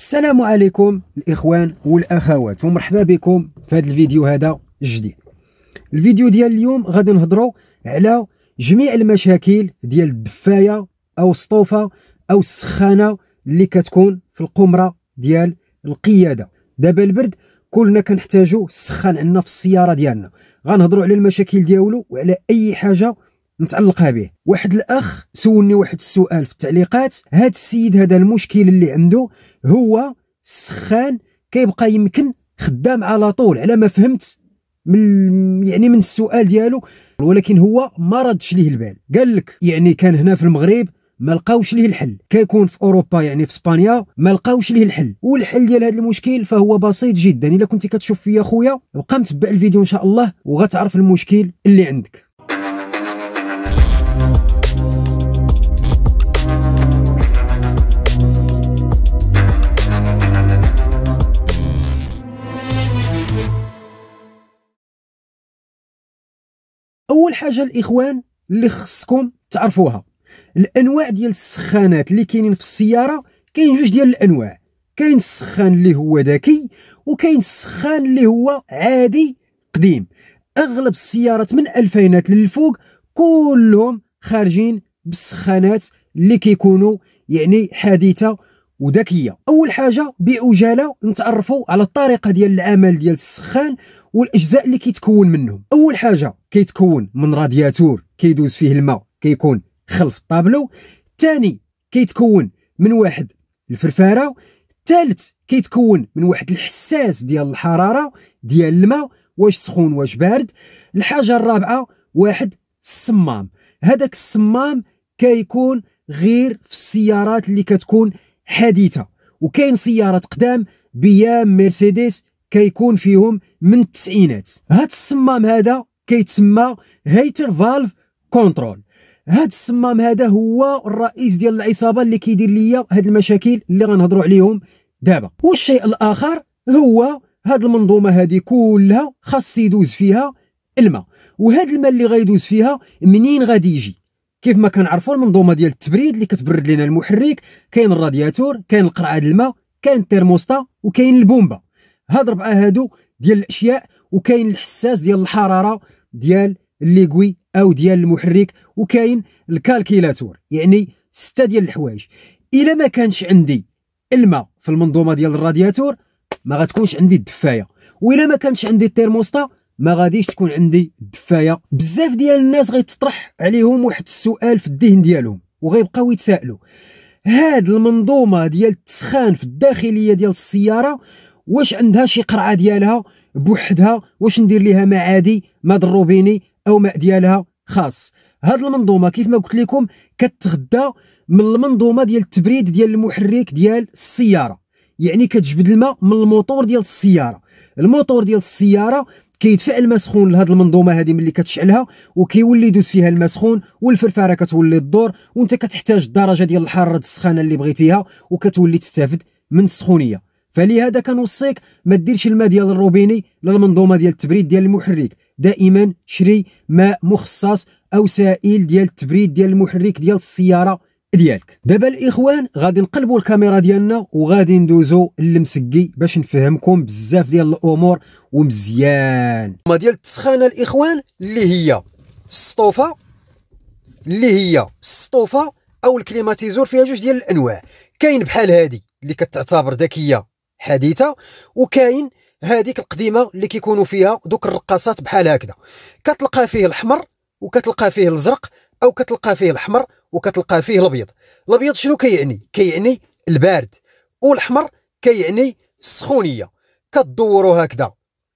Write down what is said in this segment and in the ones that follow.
السلام عليكم الاخوان والاخوات ومرحبا بكم في هذا الفيديو هذا الجديد الفيديو ديال اليوم غادي نهضروا على جميع المشاكل ديال الدفايه او الصطوفه او السخانه اللي كتكون في القمره ديال القياده دابا البرد كلنا كنحتاجو السخان عندنا في السياره ديالنا غنهضروا على المشاكل ديالو وعلى اي حاجه متعلقه به واحد الاخ سولني واحد السؤال في التعليقات هاد السيد هذا المشكل اللي عنده هو سخان كيبقى يمكن خدام على طول على ما فهمت من يعني من السؤال ديالو ولكن هو ما ردش ليه البال قال لك يعني كان هنا في المغرب ما لقاوش ليه الحل كيكون في اوروبا يعني في اسبانيا ما لقاوش ليه الحل والحل ديال هذا المشكل فهو بسيط جدا الا كنتي كتشوف فيا خويا بقى متبع الفيديو ان شاء الله وغتعرف المشكل اللي عندك اول حاجه الاخوان اللي خصكم تعرفوها الانواع ديال السخانات اللي كاينين في السياره كاين جوج ديال الانواع كاين السخان اللي هو ذكي وكاين السخان اللي هو عادي قديم اغلب السيارات من الفينات للفوق كلهم خارجين بالسخانات اللي كيكونوا يعني حديثه وذكيه اول حاجه بعجاله نتعرفوا على الطريقه ديال العمل ديال السخان والاجزاء اللي كيتكون منهم اول حاجه كيتكون من رادياتور كيدوز فيه الماء كيكون خلف الطابلو الثاني كيتكون من واحد الفرفاره الثالث كيتكون من واحد الحساس ديال الحراره ديال الماء واش سخون واش بارد الحاجه الرابعه واحد الصمام هذاك الصمام كيكون غير في السيارات اللي كتكون حديثه وكاين سيارات قدام بيام مرسيدس كيكون فيهم من التسعينات هاد الصمام هذا كيتسمى هيتر فالف كونترول هاد الصمام هذا هو الرئيس ديال العصابه اللي كيدير ليا هاد المشاكل اللي غنهضروا عليهم دابا والشيء الاخر هو هاد المنظومه هادي كلها خاص يدوز فيها الماء وهاد الماء اللي غيدوز فيها منين غادي يجي كيف ما كنعرفوا المنظومه ديال التبريد اللي كتبرد لنا المحرك كاين الرادياتور كاين القرعه الماء كاين الترموستا وكاين البومبا هاد ربعه هادو ديال الاشياء وكاين الحساس ديال الحراره ديال الليغوي او ديال المحرك وكاين الكالكيلاتور يعني سته ديال الحوايج الا ما كانش عندي الماء في المنظومه ديال الرادياتور ما غتكونش عندي الدفايه والا ما كانش عندي الترموستا ما غاديش تكون عندي الدفايه بزاف ديال الناس غيتطرح عليهم واحد السؤال في الذهن ديالهم وغيبقاو يتسائلوا هاد المنظومه ديال التسخان في الداخليه ديال السياره واش عندها شي قرعه ديالها بوحدها واش ندير ليها معادي ما ضروبيني او ماء ديالها خاص هاد المنظومه كيف ما قلت لكم كتغذى من المنظومه ديال التبريد ديال المحرك ديال السياره يعني كتجبد الماء من الموتور ديال السياره الموتور ديال السياره كيدفع الماء سخون لهاد المنظومه هذه ملي كتشعلها وكيولي يدوز فيها الماء سخون والفرفاره كتولي تدور وانت كتحتاج الدرجه ديال الحراره السخانه اللي بغيتيها وكتولي تستافد من السخونيه فلهذا كنوصيك ما ديرش الماء ديال الروبيني للمنظومه ديال التبريد ديال المحرك دائما شري ماء مخصص او سائل ديال التبريد ديال المحرك ديال السياره ديالك دابا الاخوان غادي نقلبوا الكاميرا ديالنا وغادي ندوزوا للمسكي باش نفهمكم بزاف ديال الامور ومزيان ما ديال التسخانه الاخوان اللي هي السطوفه اللي هي السطوفه او الكليماتيزور فيها جوج ديال الانواع كاين بحال هادي اللي كتعتبر ذكيه حديثه وكاين هذيك القديمه اللي كيكونوا فيها دوك الرقاصات بحال هكذا كتلقى فيه الاحمر وكتلقى فيه الازرق او كتلقى فيه الاحمر وكتلقاه فيه الابيض الابيض شنو كيعني كيعني البارد والاحمر كيعني السخونيه كدورو هكذا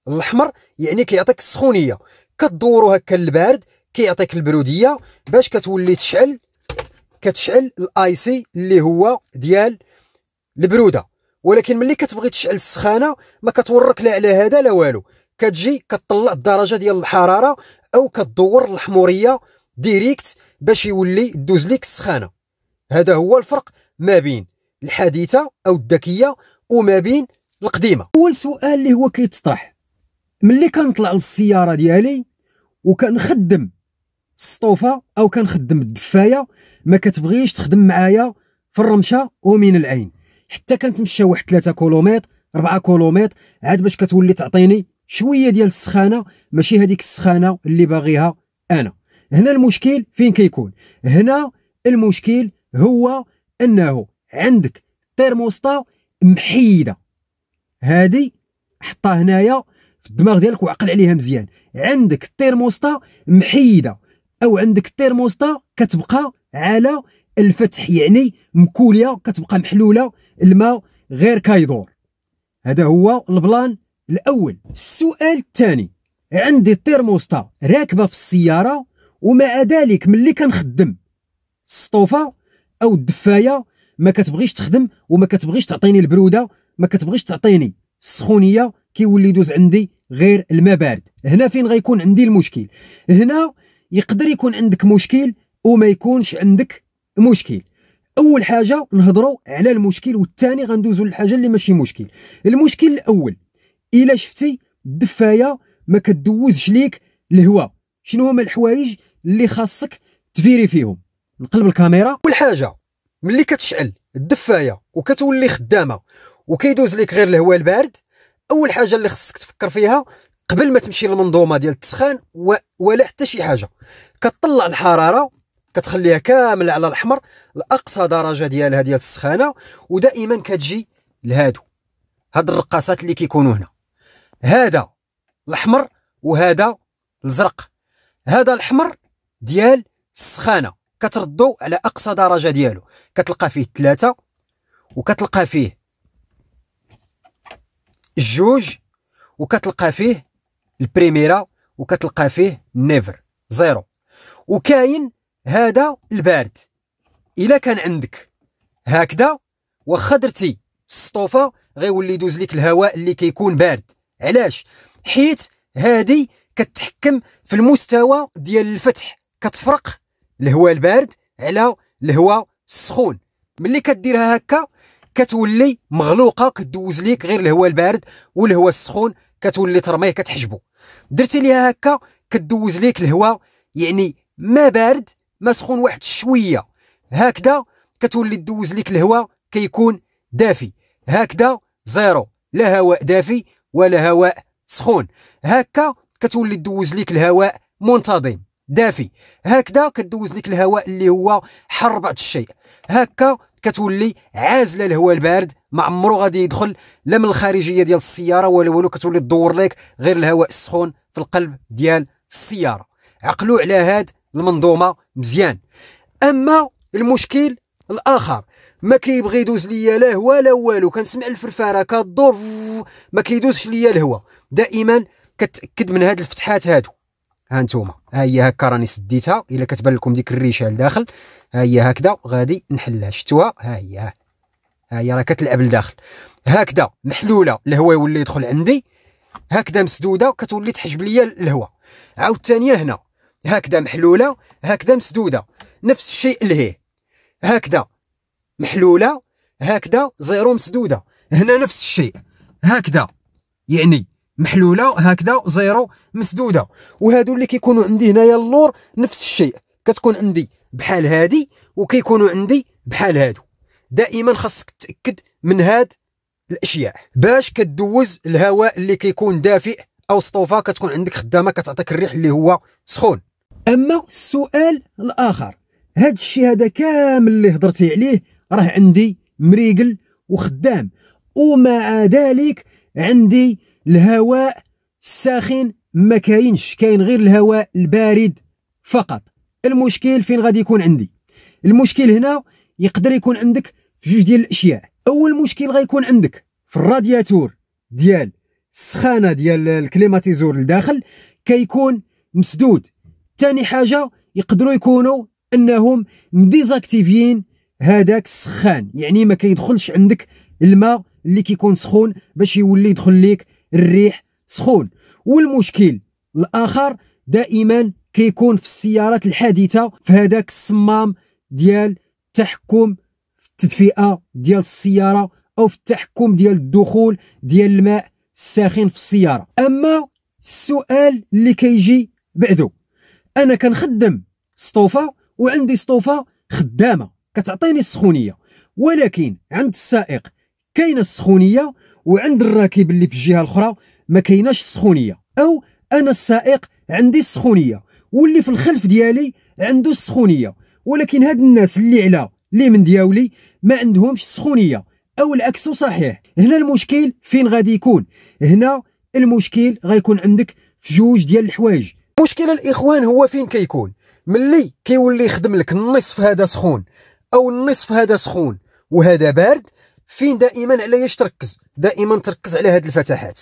الاحمر يعني كيعطيك السخونيه كدورو هكا البارد كيعطيك البروديه باش كتولي تشعل كتشعل الايسي اللي هو ديال البروده ولكن ملي كتبغي تشعل السخانه ما كتورك لا على هذا لا والو كتجي كتطلع الدرجه ديال الحراره او كدور الحموريه ديريكت باش يولي دوز ليك السخانه هذا هو الفرق ما بين الحديثه او الذكيه وما بين القديمه اول سؤال اللي هو كيتطرح ملي كنطلع للسياره ديالي وكنخدم السطوفه او كنخدم الدفايه ما كتبغيش تخدم معايا في الرمشه ومن العين حتى كنتمشى واحد 3 كيلومتر 4 كيلومتر عاد باش كتولي تعطيني شويه ديال السخانه ماشي هذيك السخانه اللي باغيها انا هنا المشكل فين كيكون هنا المشكل هو انه عندك تيرموستا محيده هذه حطها هنايا في الدماغ ديالك وعقل عليها مزيان عندك التيرموستا محيده او عندك التيرموستا كتبقى على الفتح يعني مكوليه كتبقى محلوله الماء غير كيدور هذا هو البلان الاول السؤال الثاني عندي التيرموستا راكبه في السياره ومع ذلك ملي كنخدم السطوفه او الدفايه ما كتبغيش تخدم وما كتبغيش تعطيني البروده ما كتبغيش تعطيني السخونيه كيولي يدوز عندي غير الماء بارد هنا فين غيكون عندي المشكل هنا يقدر يكون عندك مشكل وما يكونش عندك مشكل اول حاجه نهضروا على المشكل والثاني غندوزوا للحاجه اللي ماشي مشكل المشكل الاول الا شفتي الدفايه ما كدوزش ليك الهواء شنو هما الحوايج اللي خاصك تفيري فيهم نقلب الكاميرا والحاجه ملي كتشعل الدفايه وكتولي خدامه وكيدوز لك غير الهواء البارد اول حاجه اللي خصك تفكر فيها قبل ما تمشي للمنظومه ديال التسخان ولا حتى شي حاجه كتطلع الحراره كتخليها كاملة على الاحمر لاقصى درجه ديالها ديال السخانه ودائما كتجي لهادو هاد الرقاصات اللي كيكونوا هنا هذا الاحمر وهذا الازرق هذا الاحمر ديال السخانه كتردو على اقصى درجه ديالو كتلقى فيه ثلاثة وكتلقى فيه جوج وكتلقى فيه البريميرا وكتلقى فيه نيفر زيرو وكاين هذا البارد الا كان عندك هكذا واخا درتي السطوفه غيولي يدوز لك الهواء اللي كيكون بارد علاش حيت هذه كتحكم في المستوى ديال الفتح كتفرق الهواء البارد على الهواء السخون ملي كديرها هكا كتولي مغلوقه كدوز ليك غير الهواء البارد والهواء السخون كتولي ترميه كتحجبو درتي ليها هكا كدوز ليك الهواء يعني ما بارد ما سخون واحد شويه هكذا كتولي دوز ليك الهواء كيكون دافي هكذا زيرو لا هواء دافي ولا هواء سخون هكا كتولي دوز ليك الهواء منتظم دافي هكذا كدوز لك الهواء اللي هو حر بعض الشيء هكا كتولي عازله الهواء البارد ما عمرو غادي يدخل لا من الخارجيه ديال السياره ولا والو كتولي تدور لك غير الهواء السخون في القلب ديال السياره عقلوا على هاد المنظومه مزيان اما المشكل الاخر ما كيبغي يدوز ليا لا هو لا والو كنسمع الفرفاره كدور ما كيدوزش ليا الهواء دائما كتاكد من هاد الفتحات هادو ها نتوما ها هي هكا راني سديتها الا كتبان لكم ديك الريشه لداخل ها هي هكذا غادي نحلها شفتوها ها هي ها هي راه كتلعب لداخل هكذا محلوله الهواء يولي يدخل عندي هكذا مسدوده كتولي تحجب ليا الهواء عاود ثانيه هنا هكذا محلوله هكذا مسدوده نفس الشيء لهيه هكذا محلوله هكذا زيرو مسدوده هنا نفس الشيء هكذا يعني محلوله هكذا زيرو مسدوده وهادو اللي كيكونوا عندي هنايا اللور نفس الشيء كتكون عندي بحال هادي وكيكونوا عندي بحال هادو دائما خاصك تاكد من هاد الاشياء باش كدوز الهواء اللي كيكون دافئ او سطوفه كتكون عندك خدامه كتعطيك الريح اللي هو سخون اما السؤال الاخر هاد الشيء هذا كامل اللي هضرتي عليه راه عندي مريقل وخدام ومع ذلك عندي الهواء الساخن ما كاينش كاين غير الهواء البارد فقط المشكل فين غادي يكون عندي المشكل هنا يقدر يكون عندك في جوج ديال الاشياء اول مشكل غيكون عندك في الرادياتور ديال السخانه ديال الكليماتيزور لداخل كيكون مسدود ثاني حاجه يقدروا يكونوا انهم مديزاكتيفيين هذاك السخان يعني ما كيدخلش عندك الماء اللي كيكون سخون باش يولي يدخل ليك الريح سخون والمشكل الاخر دائما كيكون في السيارات الحديثه في هذاك الصمام ديال التحكم في التدفئه ديال السياره او في التحكم ديال الدخول ديال الماء الساخن في السياره اما السؤال اللي كيجي بعده انا كنخدم سطوفه وعندي سطوفه خدامه كتعطيني السخونيه ولكن عند السائق كاينه السخونيه وعند الراكب اللي في الجهه الاخرى ما كايناش السخونيه او انا السائق عندي السخونيه واللي في الخلف ديالي عنده السخونيه ولكن هاد الناس اللي على اللي من دياولي ما عندهمش السخونيه او العكس صحيح هنا المشكل فين غادي يكون هنا المشكل غيكون عندك في جوج ديال الحوايج مشكل الاخوان هو فين كيكون ملي كيولي يخدم لك النصف هذا سخون او النصف هذا سخون وهذا بارد فين دائما على تركز دائما تركز على هاد الفتحات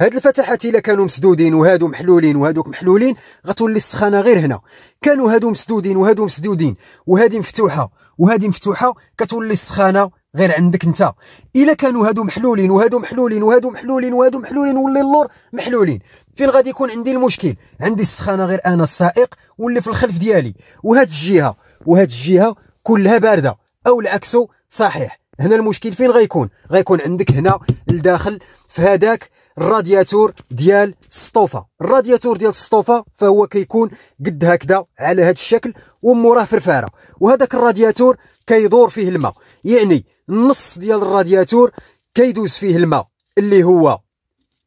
هاد الفتحات الا كانوا مسدودين وهادو محلولين وهادوك محلولين غتولي السخانه غير هنا كانوا هادو مسدودين وهادو مسدودين وهادي مفتوحه وهادي مفتوحه كتولي السخانه غير عندك انت الا كانوا هادو محلولين وهادو محلولين وهادو محلولين وهادو محلولين ولي اللور محلولين فين غادي يكون عندي المشكل عندي السخانه غير انا السائق واللي في الخلف ديالي وهاد الجهه وهاد الجهه كلها بارده او العكس صحيح هنا المشكل فين غيكون غيكون عندك هنا لداخل في هذاك الرادياتور ديال السطوفه الرادياتور ديال السطوفه فهو كيكون قد هكذا على هذا الشكل وموراه فرفاره وهذاك الرادياتور كيدور فيه الماء يعني النص ديال الرادياتور كيدوز فيه الماء اللي هو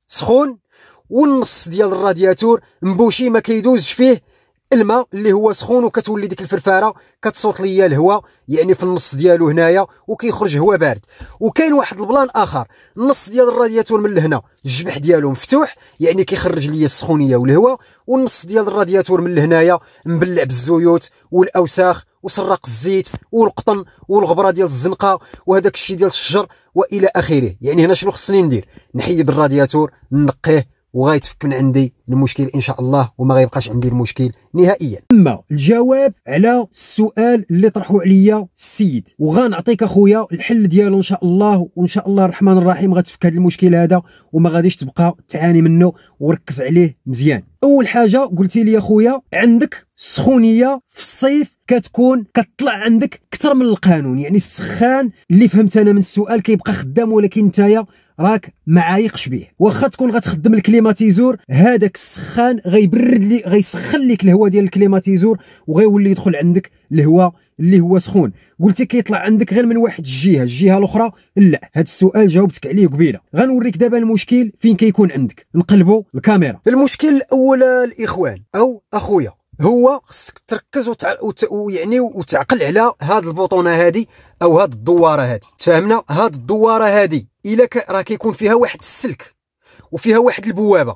سخون والنص ديال الرادياتور مبوشي ما كيدوزش فيه الماء اللي هو سخون وكتولي ديك الفرفاره كتصوت ليا الهواء يعني في النص ديالو هنايا وكيخرج هواء بارد وكاين واحد البلان اخر النص ديال الرادياتور من لهنا الجبح ديالو مفتوح يعني كيخرج ليا السخونيه والهواء والنص ديال الرادياتور من لهنايا مبلع بالزيوت والاوساخ وسراق الزيت والقطن والغبره ديال الزنقه وهذاك الشيء ديال الشجر والى اخره يعني هنا شنو خصني ندير نحيد الرادياتور نقيه وغيتفك من عندي المشكل ان شاء الله وما غيبقاش عندي المشكل نهائيا اما الجواب على السؤال اللي طرحوا عليا السيد وغنعطيك اخويا الحل ديالو ان شاء الله وان شاء الله الرحمن الرحيم غتفك هذا المشكل هذا وما غاديش تبقى تعاني منه وركز عليه مزيان اول حاجه قلتي لي اخويا عندك السخونيه في الصيف كتكون كتطلع عندك اكثر من القانون يعني السخان اللي فهمت انا من السؤال كيبقى خدام ولكن نتايا راك ما عايقش بيه واخا تكون غتخدم الكليماتيزور هذاك السخان غيبرد لي غيسخن لك الهواء ديال الكليماتيزور وغيولي يدخل عندك الهواء اللي هو سخون قلتي كيطلع عندك غير من واحد الجهه الجهه الاخرى لا هذا السؤال جاوبتك عليه قبيله غنوريك دابا المشكل فين كيكون عندك نقلبوا الكاميرا المشكل الاول الاخوان او اخويا هو خصك تركز وتع... وت... ويعني وتعقل على هاد البطونه هادي او هاد الدواره هادي تفهمنا هاد الدواره هادي الا ك... راه كيكون فيها واحد السلك وفيها واحد البوابه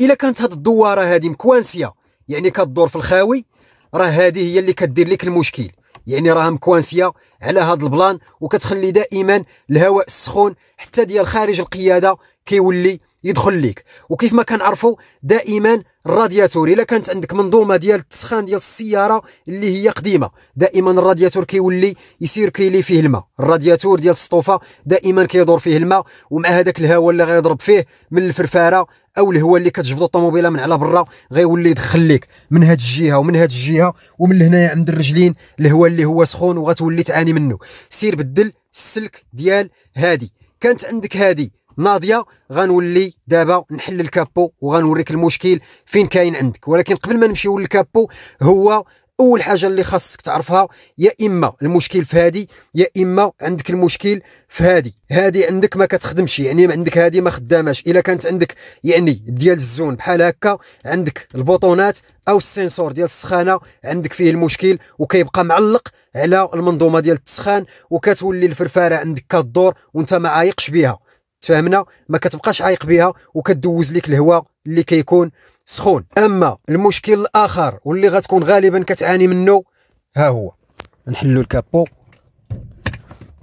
الا كانت هاد الدواره هادي مكوانسيه يعني كدور في الخاوي راه هادي هي اللي كدير لك المشكل يعني راها مكوانسيه على هاد البلان وكتخلي دائما الهواء السخون حتى ديال خارج القياده كيولي يدخل ليك وكيف ما كنعرفوا دائما الرادياتور الا كانت عندك منظومه ديال التسخان ديال السياره اللي هي قديمه دائما الرادياتور كيولي يسير كيلي فيه الماء الرادياتور ديال السطوفه دائما كيدور فيه الماء ومع هذاك الهواء اللي غيضرب فيه من الفرفاره او الهواء اللي كتجبد الطوموبيله من على برا غيولي يدخل ليك من هاد الجهه ومن هاد الجهه ومن هنايا عند الرجلين الهواء اللي هو سخون وغتولي تعاني منه سير بدل السلك ديال هادي كانت عندك هادي ناضيه غنولي دابا نحل الكابو وغنوريك المشكل فين كاين عندك ولكن قبل ما نمشيو للكابو هو اول حاجه اللي خاصك تعرفها يا اما المشكل في هادي يا اما عندك المشكل في هادي هادي عندك ما كتخدمش يعني عندك هادي ما خداماش الا كانت عندك يعني ديال الزون بحال هكا عندك البوطونات او السنسور ديال السخانه عندك فيه المشكل وكيبقى معلق على المنظومه ديال التسخان وكتولي الفرفاره عندك كدور وانت ما عايقش بها تفاهمنا ما كتبقاش عايق بها وكدوز لك الهواء اللي كيكون سخون اما المشكل الاخر واللي غتكون غالبا كتعاني منه ها هو نحلو الكابو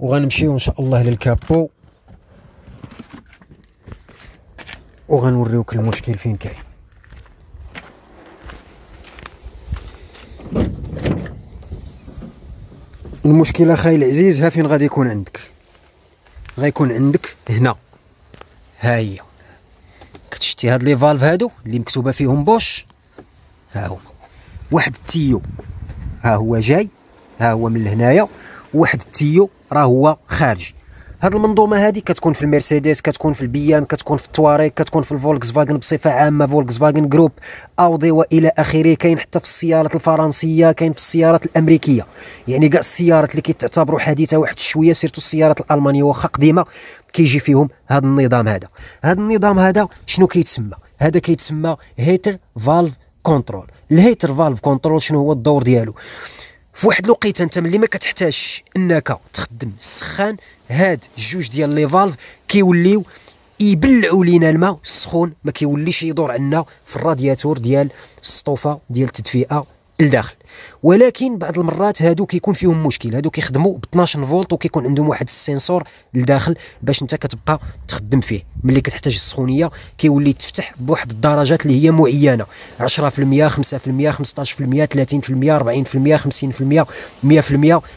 وغنمشيو ان شاء الله للكابو وغنوريوك المشكل فين كاين المشكله خايل العزيز ها فين غادي يكون عندك غيكون عندك هنا ها هي كتشتي هاد لي فالف هادو اللي مكتوبه فيهم بوش ها هو واحد التيو ها هو جاي ها هو من لهنايا واحد التيو راه هو خارجي هاد المنظومه هادي كتكون في المرسيدس كتكون في البي ام كتكون في التواريك كتكون في الفولكس فاجن بصفه عامه فولكس فاجن جروب اودي والى اخره كاين حتى في السيارات الفرنسيه كاين في السيارات الامريكيه يعني كاع السيارات اللي كيتعتبروا حديثه واحد شويه سيرتو السيارات الالمانيه واخا قديمه كيجي فيهم هذا النظام هذا هذا النظام هذا شنو كيتسمى هذا كيتسمى هيتر فالف كونترول الهيتر فالف كونترول شنو هو الدور ديالو في واحد الوقيته انت ملي ما كتحتاجش انك تخدم السخان هاد جوج ديال لي فالف كيوليو يبلعوا لينا الماء السخون ما كيوليش يدور عندنا في الرادياتور ديال السطوفه ديال التدفئه لداخل ولكن بعض المرات هادو كيكون فيهم مشكل هادو كيخدموا ب 12 فولت وكيكون عندهم واحد السنسور لداخل باش انت كتبقى تخدم فيه ملي كتحتاج السخونيه كيولي تفتح بواحد الدرجات اللي هي معينه 10% 5% 15% 30% 40% 50% 100%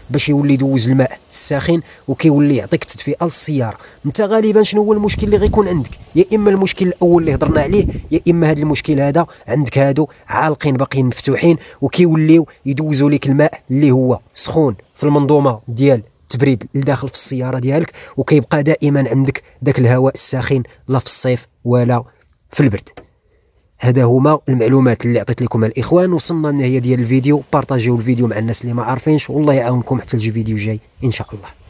باش يولي يدوز الماء الساخن وكيولي يعطيك التدفئه للسياره انت غالبا شنو هو المشكل اللي غيكون عندك يا اما المشكل الاول اللي هضرنا عليه يا اما هذا المشكل هذا عندك هادو عالقين باقيين مفتوحين وكيوليو يدوزوا لك الماء اللي هو سخون في المنظومه ديال التبريد لداخل في السياره ديالك وكيبقى دائما عندك داك الهواء الساخن لا في الصيف ولا في البرد هذا هما المعلومات اللي عطيت لكم الاخوان وصلنا النهايه ديال الفيديو بارطاجيو الفيديو مع الناس اللي ما عارفينش والله يعاونكم حتى الفيديو جاي ان شاء الله